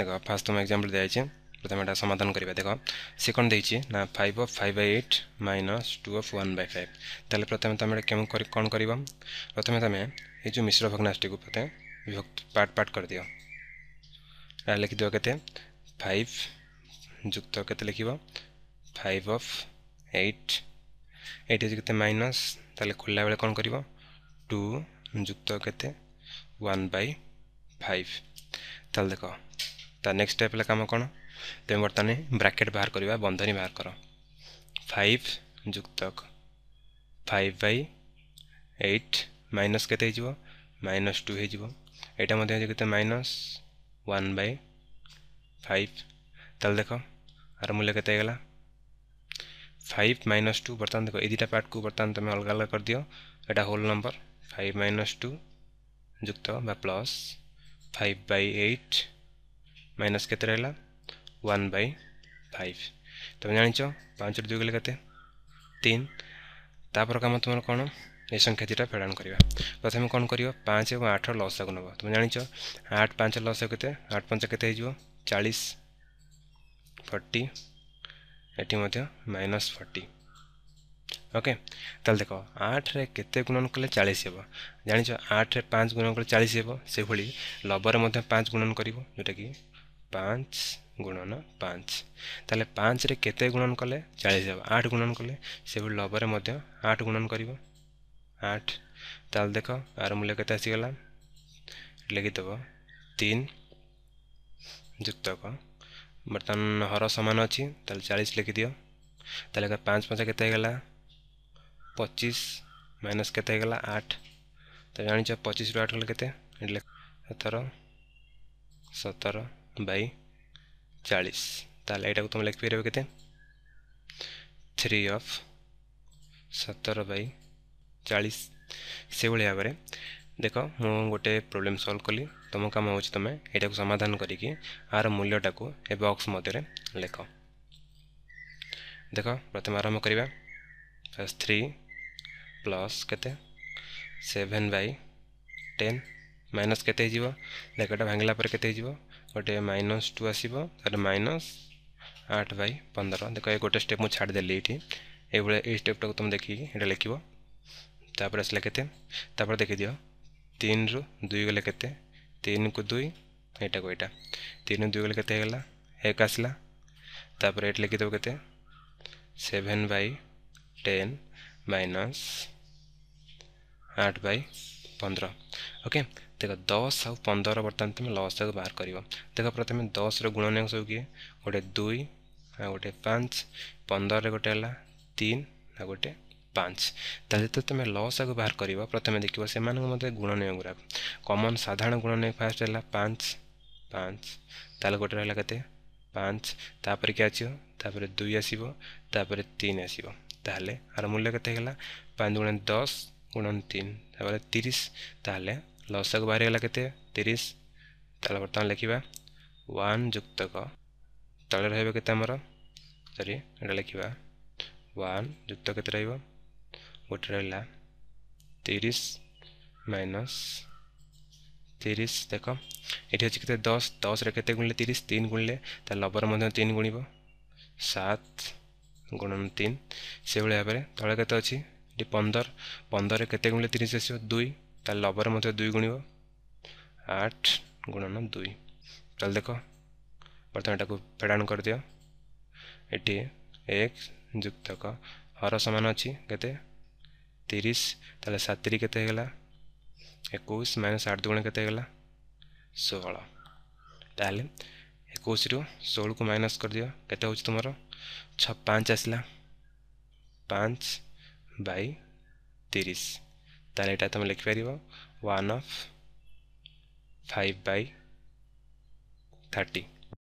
देख फास्ट तुम एक्जामपल दिखाई प्रथम एटा समाधान करवा देख सेकंड कौन देखिए ना five of five by eight minus two of one by five तेल प्रथम तुम कौन कर प्रथम तुम ये जो मिश्र भग्नाशटी को प्रथम विभक्त पार्ट पार्ट कर दिखा लिखिद के फाइव युक्त के लिख फाइव अफ एट एट के माइनस तेल खोला बेल कौन कर टू युक्त के वन बै फाइव तेल देख ତା ନେକ୍ସଟ ଷ୍ଟେପ୍ ହେଲା କାମ କ'ଣ ତେଣୁ ବର୍ତ୍ତମାନ ବ୍ରାକେଟ୍ ବାହାର କରିବା ବନ୍ଧନୀ ବାହାର କର ফাইভ যুক্তক ফাইভ বাই এইট মাইনস কেতে হয়ে যাব মাইনস টু হয়ে যাব এটা মধ্যে হয়ে কেতে মাইনস ওয়ান বাই ফাইভ তাহলে দেখো আর মূল্য কেতে হয়ে গেলা ফাইভ মাইনস টু বর্তমান দেখো এই দুইটা পার্টকু বর্তমান তুমি অলগা অলগা করে দিও এটা whole number five minus two যুক্ত বা plus five by eight minus के रहा वन बै फाइव तुम जाच पाँच दुई गले के तीन तापर कम तुम कौन এই সংখ্যাটিটা ফেড়াণ করা প্রথমে কম করব পাঁচ এবং আঠর লসাকু নেব তুমি জাঁচ আট পাঁচ লস কেতে আট পাঁচ কেতে হয়ে যাব চাশ ফর্টি এটি মাইনস ফর্টি ওকে তাহলে দেখ আটরে কেতে গুণন কলে চাশ হব জাঁচ আটরে পাঁচ গুণন কলে চাশ হব সেভাবে লবরে পাঁচ গুণন করব যেটা কি पाँच गुणन पाँच तेल पाँच रत गुणन कले चालीस आठ गुणन कले से लबरे आठ गुणन कर आठ ताल देख आर मूल्य के आसगला तीन जुक्त बर्तमान हर सामान अच्छी चालीस लिखिद पाँच पचा के पचीस माइनस के आठ तो जान पचिश्रु आठ गले के सतर बै चालीस ताल ये तुम लिखिपर के थ्री अफ सतर बै चालीस से भाव में देख मु गोटे प्रोब्लेम सल्व कली तुम कम हो तो तुम्हें यटा समाधान करी आर मूल्यटा को बक्स मध्य लेख देख प्रथम आरंभ करवा थ्री प्लस केवेन बै टेन माइनस के देख ये के गोटे माइनस टू आसो माइनस आठ बै पंदर देख ये गोटे स्टेप मुझे छाड़देली ये ये स्टेपटा को तुम देखिए ये लिख तापर आसला के दि तीन रु दुई गले के तीन को दुई यहाँ को यहाँ तीन दुई गले के एक आसला तापर ये लिखीद के सेभेन बै टेन माइनस आठ बै पंद्रह ओके ଦେଖ ଦଶ ଆଉ ପନ୍ଦର ବର୍ତ୍ତମାନ ତୁମେ ଲସ୍ଟାକୁ ବାହାର କରିବ ଦେଖ ପ୍ରଥମେ ଦଶର ଗୁଣନୀୟ ସବୁ କିଏ ଗୋଟେ ଦୁଇ ଆଉ ଗୋଟେ ପାଞ୍ଚ ପନ୍ଦରରେ ଗୋଟେ ହେଲା ତିନି ଆଉ ଗୋଟେ ପାଞ୍ଚ ତା ସହିତ ତୁମେ ଲସ୍ଟାକୁ ବାହାର କରିବ ପ୍ରଥମେ ଦେଖିବ ସେମାନଙ୍କ ମଧ୍ୟ ଗୁଣନୀୟ ଗୁଡ଼ାକ କମନ୍ ସାଧାରଣ ଗୁଣନୀୟ ଫାଷ୍ଟ ହେଲା ପାଞ୍ଚ ପାଞ୍ଚ ତାହେଲେ ଗୋଟେ ରହିଲା କେତେ ପାଞ୍ଚ ତାପରେ କିଏ ଆସିବ ତାପରେ ଦୁଇ ଆସିବ ତାପରେ ତିନି ଆସିବ ତାହେଲେ ଆର ମୂଲ୍ୟ କେତେ ହେଇଗଲା ପାଞ୍ଚ ଗୁଣ ଦଶ ଗୁଣ ତିନି ତାପରେ ତିରିଶ ତାହେଲେ লসাগু ବାହାରି ଗଲା କେତେ ତିରିଶ ତାହେଲେ ବର୍ତ୍ତମାନ ଲେଖିବା ୱାନ୍ ଯୁକ୍ତକ ତଳେ ରହିବ କେତେ ଆମର ସରି ଏଇଟା ଲେଖିବା ୱାନ୍ ଯୁକ୍ତ କେତେ ରହିବ ଗୋଟେ ରହିଲା ତିରିଶ ମାଇନସ୍ তিরিশ দেখ এটি হচ্ছে কেতে দশ দশরে কেতে গুণলে তিরিশ তিন গুণলে তার লবর মধ্যে তিন গুণব সাত গুণন তিন সেভাবে ভাবে তলে কেতে অছি এটি পনের পনের কেতে গুণলে তিরিশ আসব দুই लबर मत दुई गुणव आठ गुणन दुई चल देख बर्तमान यू फेड़ाण कर दि ये एक युक्त हर सामान अच्छी केस सतरी के एक माइनस आठ दुगुण केगला षोह ताल एक षोह को माइनस कर दियो के तुम छ पांच आसला पांच बै तीस তাহলে এটা তুমি লিখবে 1 অফ 5 বাই 30